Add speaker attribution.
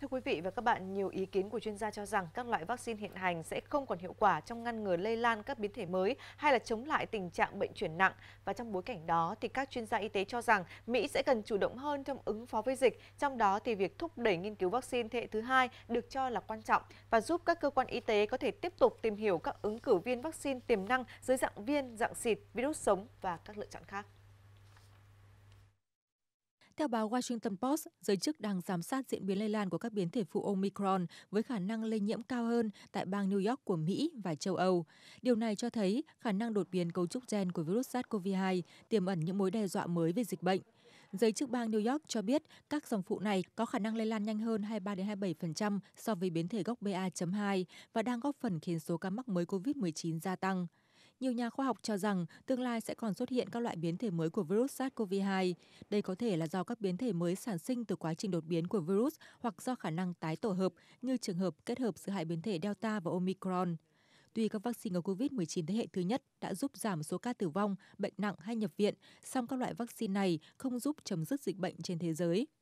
Speaker 1: Thưa quý vị và các bạn, nhiều ý kiến của chuyên gia cho rằng các loại vaccine hiện hành sẽ không còn hiệu quả trong ngăn ngừa lây lan các biến thể mới hay là chống lại tình trạng bệnh chuyển nặng. Và trong bối cảnh đó thì các chuyên gia y tế cho rằng Mỹ sẽ cần chủ động hơn trong ứng phó với dịch. Trong đó thì việc thúc đẩy nghiên cứu vaccine thế hệ thứ hai được cho là quan trọng và giúp các cơ quan y tế có thể tiếp tục tìm hiểu các ứng cử viên vaccine tiềm năng dưới dạng viên, dạng xịt, virus sống và các lựa chọn khác.
Speaker 2: Theo báo Washington Post, giới chức đang giám sát diễn biến lây lan của các biến thể phụ Omicron với khả năng lây nhiễm cao hơn tại bang New York của Mỹ và châu Âu. Điều này cho thấy khả năng đột biến cấu trúc gen của virus SARS-CoV-2 tiềm ẩn những mối đe dọa mới về dịch bệnh. Giới chức bang New York cho biết các dòng phụ này có khả năng lây lan nhanh hơn 23-27% so với biến thể gốc BA.2 và đang góp phần khiến số ca mắc mới COVID-19 gia tăng. Nhiều nhà khoa học cho rằng tương lai sẽ còn xuất hiện các loại biến thể mới của virus SARS-CoV-2. Đây có thể là do các biến thể mới sản sinh từ quá trình đột biến của virus hoặc do khả năng tái tổ hợp như trường hợp kết hợp giữa hai biến thể Delta và Omicron. Tuy các vaccine ngừa COVID-19 thế hệ thứ nhất đã giúp giảm số ca tử vong, bệnh nặng hay nhập viện, song các loại vaccine này không giúp chấm dứt dịch bệnh trên thế giới.